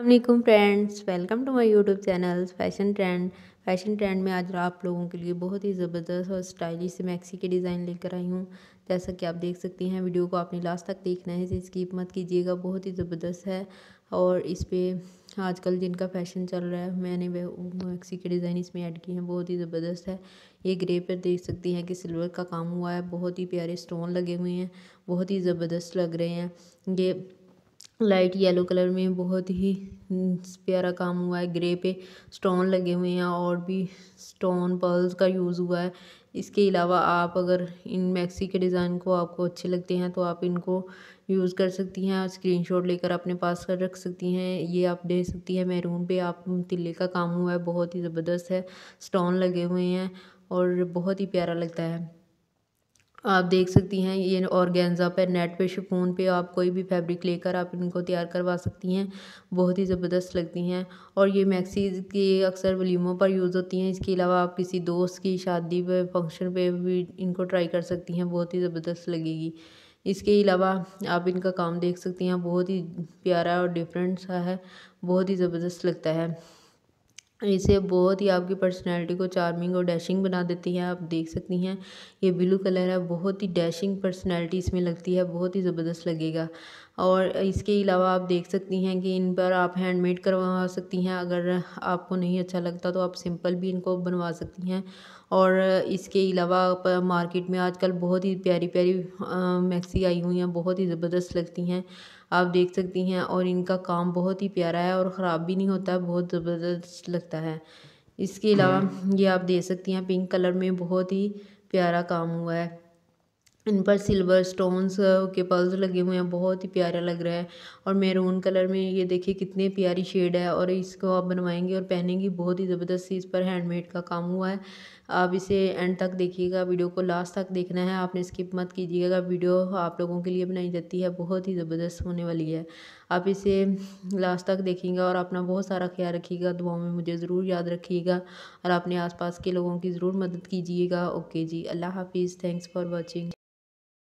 अल्लाम friends welcome to my YouTube channel fashion trend fashion trend में आज आप लोगों के लिए बहुत ही ज़बरदस्त और स्टाइलिश से मैक्सी के डिज़ाइन लेकर आई हूँ जैसा कि आप देख सकती हैं वीडियो को आपने लास्ट तक देखना है इसे स्कीप मत कीजिएगा बहुत ही ज़बरदस्त है और इस पर आजकल जिनका फैशन चल रहा है मैंने मैक्सी के डिज़ाइन इसमें ऐड किए हैं बहुत ही ज़बरदस्त है ये ग्रे पर देख सकती हैं कि सिल्वर का काम हुआ है बहुत ही प्यारे स्टोन लगे हुए हैं बहुत ही ज़बरदस्त लग रहे हैं ये लाइट येलो कलर में बहुत ही प्यारा काम हुआ है ग्रे पे स्टोन लगे हुए हैं और भी स्टोन पर्ल्स का यूज़ हुआ है इसके अलावा आप अगर इन मैक्सी के डिज़ाइन को आपको अच्छे लगते हैं तो आप इनको यूज़ कर सकती हैं और स्क्रीनशॉट लेकर अपने पास कर रख सकती हैं ये आप दे सकती हैं मैरून पे आप तिल्ले का काम हुआ है बहुत ही ज़बरदस्त है स्टोन लगे हुए हैं और बहुत ही प्यारा लगता है आप देख सकती हैं ये ऑर्गेन्जा पर नेट पे शिफोन पे आप कोई भी फैब्रिक लेकर आप इनको तैयार करवा सकती हैं बहुत ही ज़बरदस्त लगती हैं और ये मैक्सीज की अक्सर वलीमों पर यूज़ होती हैं इसके अलावा आप किसी दोस्त की शादी पे फंक्शन पे भी इनको ट्राई कर सकती हैं बहुत ही ज़बरदस्त लगेगी इसके अलावा आप इनका काम देख सकती हैं बहुत ही प्यारा और डिफरेंट सा है बहुत ही ज़बरदस्त लगता है इसे बहुत ही आपकी पर्सनैलिटी को चार्मिंग और डैशिंग बना देती है आप देख सकती हैं ये ब्लू कलर है बहुत ही डैशिंग पर्सनैलिटी इसमें लगती है बहुत ही ज़बरदस्त लगेगा और इसके अलावा आप देख सकती हैं कि इन पर आप हैंडमेड करवा सकती हैं अगर आपको नहीं अच्छा लगता तो आप सिंपल भी इनको बनवा सकती हैं और इसके अलावा मार्केट में आजकल बहुत ही प्यारी प्यारी मैक्सी आई हुई हैं बहुत ही ज़बरदस्त लगती हैं आप देख सकती हैं और इनका काम बहुत ही प्यारा है और ख़राब भी नहीं होता बहुत ज़बरदस्त लगता है इसके अलावा हम्म। ये आप देख सकती हैं पिंक कलर में बहुत ही प्यारा काम हुआ है इन पर सिल्वर स्टोन्स के पल्स लगे हुए हैं बहुत ही प्यारा लग रहा है और मेरून कलर में ये देखिए कितने प्यारी शेड है और इसको आप बनवाएंगे और पहनेंगे बहुत ही ज़बरदस्त इस पर हैंडमेड का काम हुआ है आप इसे एंड तक देखिएगा वीडियो को लास्ट तक देखना है आपने स्किप मत कीजिएगा वीडियो आप लोगों के लिए बनाई जाती है बहुत ही ज़बरदस्त होने वाली है आप इसे लास्ट तक देखेंगे और अपना बहुत सारा ख्याल रखिएगा दुआओं में मुझे ज़रूर याद रखिएगा और अपने आसपास के लोगों की ज़रूर मदद कीजिएगा ओके जी अल्लाह हाफिज़ थैंक्स फॉर वॉचिंग